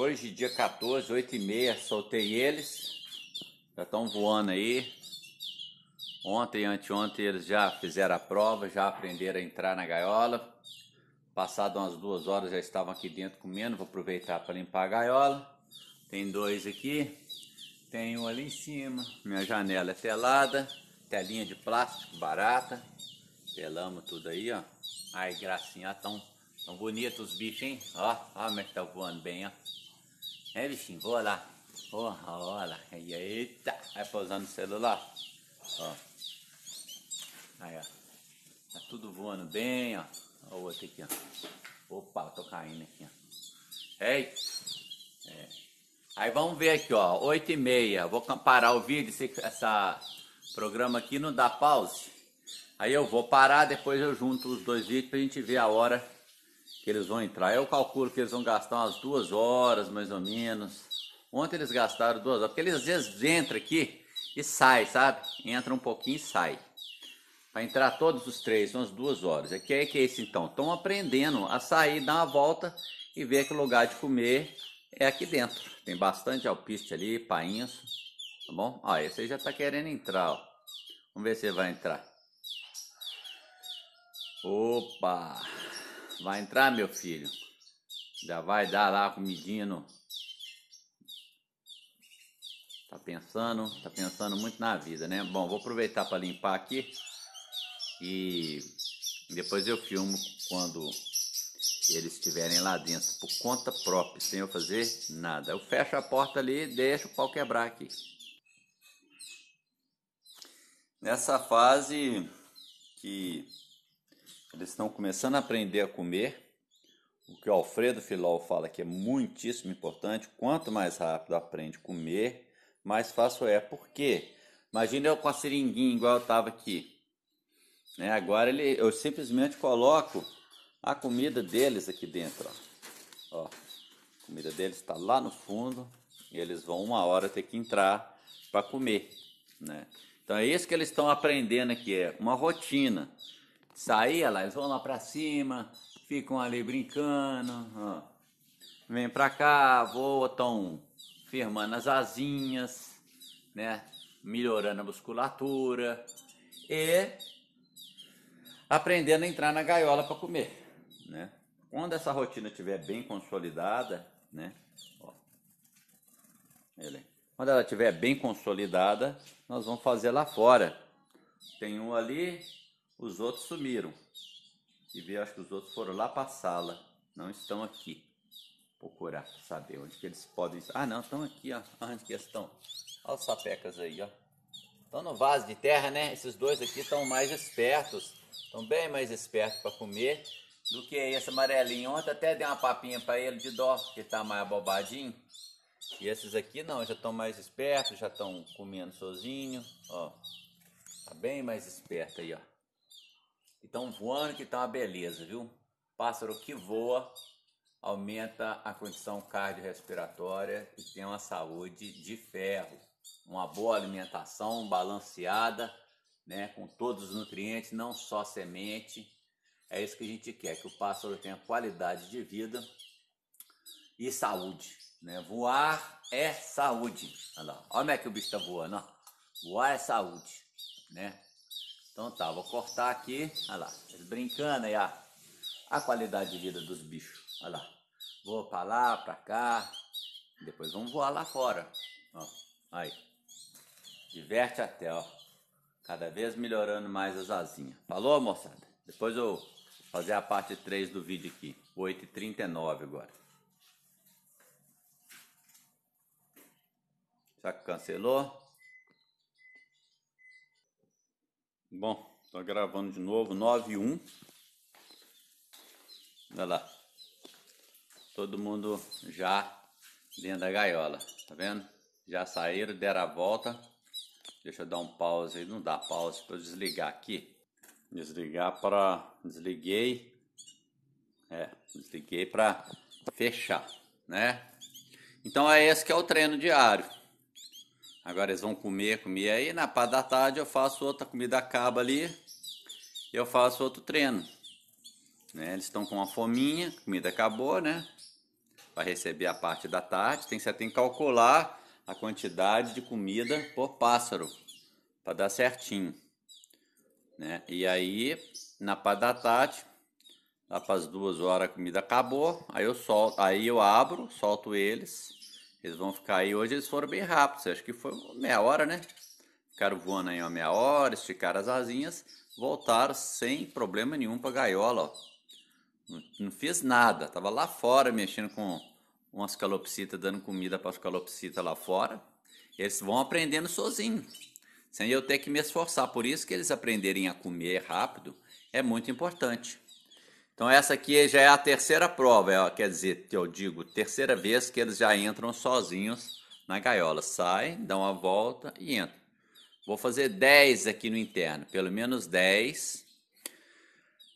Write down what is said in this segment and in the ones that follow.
Hoje, dia 14, 8 e meia, soltei eles. Já estão voando aí. Ontem e anteontem eles já fizeram a prova, já aprenderam a entrar na gaiola. Passado umas duas horas já estavam aqui dentro comendo. Vou aproveitar para limpar a gaiola. Tem dois aqui. Tem um ali em cima. Minha janela é telada. Telinha de plástico barata. Pelamos tudo aí, ó. Ai, gracinha, tão, tão bonitos os bichos, hein? Ó, ó como é que tá voando bem, ó. É, bichinho, voa lá. Voa, olha lá. Eita, vai pousando no celular. Ó. Aí, ó. Tá tudo voando bem, ó. Ó o outro aqui, ó. Opa, tô caindo aqui, ó. Ei. É. Aí vamos ver aqui, ó. Oito e meia. Vou parar o vídeo, esse essa programa aqui não dá pause. Aí eu vou parar, depois eu junto os dois vídeos pra gente ver a hora que eles vão entrar. Eu calculo que eles vão gastar umas duas horas, mais ou menos. Ontem eles gastaram duas horas, porque eles às vezes entram aqui e sai sabe? Entra um pouquinho e sai. Para entrar todos os três, são as duas horas. É que é que é isso então? Estão aprendendo a sair, dar uma volta e ver que lugar de comer é aqui dentro. Tem bastante alpiste ali, painço, tá bom? Ó, esse aí já tá querendo entrar, ó. Vamos ver se ele vai entrar. Opa! Vai entrar, meu filho. Já vai dar lá comidinho. Tá pensando, tá pensando muito na vida, né? Bom, vou aproveitar para limpar aqui e depois eu filmo quando eles estiverem lá dentro, por conta própria, sem eu fazer nada. Eu fecho a porta ali e deixo o pau quebrar aqui. Nessa fase que eles estão começando a aprender a comer. O que o Alfredo Filol fala que é muitíssimo importante. Quanto mais rápido aprende a comer, mais fácil é. Por quê? Imagina eu com a seringuinha igual eu estava aqui. Né? Agora ele, eu simplesmente coloco a comida deles aqui dentro. Ó. ó. A comida deles está lá no fundo e eles vão uma hora ter que entrar para comer. Né? Então é isso que eles estão aprendendo aqui, é uma rotina. Saía lá, eles vão lá pra cima, ficam ali brincando. Ó. Vem pra cá, voa estão firmando as asinhas, né? Melhorando a musculatura e aprendendo a entrar na gaiola para comer, né? Quando essa rotina estiver bem consolidada, né? Ó, ele. Quando ela estiver bem consolidada, nós vamos fazer lá fora. Tem um ali, os outros sumiram. E veio, acho que os outros foram lá para a sala. Não estão aqui. Procurar saber onde que eles podem estar. Ah, não, estão aqui, ó. Ah, onde que estão? Olha os sapecas aí, ó. Estão no vaso de terra, né? Esses dois aqui estão mais espertos. Estão bem mais espertos para comer do que esse amarelinho. Ontem até dei uma papinha para ele de dó, que tá mais abobadinho. E esses aqui não, já estão mais espertos, já estão comendo sozinho, ó. Tá bem mais esperto aí, ó. Então voando que tá uma beleza, viu? Pássaro que voa aumenta a condição cardiorrespiratória e tem uma saúde de ferro. Uma boa alimentação balanceada, né, com todos os nutrientes, não só semente. É isso que a gente quer, que o pássaro tenha qualidade de vida e saúde. Né? Voar é saúde. Olha, lá. Olha como é que o bicho está voando. Ó. Voar é saúde. Né? Então tá, vou cortar aqui. Olha lá, eles brincando aí, ó. A qualidade de vida dos bichos. Olha lá. Vou pra lá, pra cá. Depois vamos voar lá fora. Ó, aí. Diverte até, ó. Cada vez melhorando mais as asinhas. Falou, moçada? Depois eu vou fazer a parte 3 do vídeo aqui. 8h39 agora. Já cancelou? Bom, tô gravando de novo, 9 e 1. Olha lá. Todo mundo já dentro da gaiola, tá vendo? Já saíram, deram a volta. Deixa eu dar um pause aí, não dá pause para desligar aqui. Desligar para desliguei. É, desliguei para fechar, né? Então é esse que é o treino diário. Agora eles vão comer, comer. Aí na parte da tarde eu faço outra comida acaba ali. Eu faço outro treino. Né? Eles estão com uma fominha, comida acabou, né? Para receber a parte da tarde, tem, você tem que calcular a quantidade de comida por pássaro para dar certinho, né? E aí na parte da tarde, lá para as duas horas a comida acabou, aí eu solto, aí eu abro, solto eles eles vão ficar aí hoje, eles foram bem rápidos, acho que foi meia hora, né? Ficaram voando aí uma meia hora, esticaram as asinhas, voltaram sem problema nenhum para gaiola, ó. Não, não fiz nada, tava lá fora mexendo com umas calopsitas, dando comida para as calopsitas lá fora. Eles vão aprendendo sozinho, sem eu ter que me esforçar. Por isso que eles aprenderem a comer rápido é muito importante. Então, essa aqui já é a terceira prova, é, quer dizer, eu digo, terceira vez que eles já entram sozinhos na gaiola. Saem, dão a volta e entram. Vou fazer 10 aqui no interno, pelo menos 10.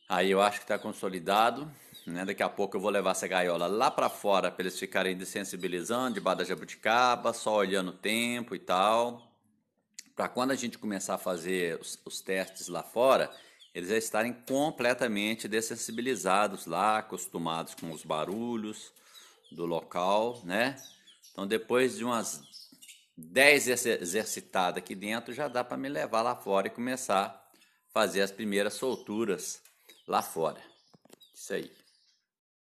Aí eu acho que está consolidado. Né? Daqui a pouco eu vou levar essa gaiola lá para fora para eles ficarem desensibilizando debaixo da jabuticaba, só olhando o tempo e tal. Para quando a gente começar a fazer os, os testes lá fora, eles já estarem completamente dessensibilizados lá, acostumados com os barulhos do local, né? Então, depois de umas 10 exercitadas aqui dentro, já dá para me levar lá fora e começar a fazer as primeiras solturas lá fora. Isso aí.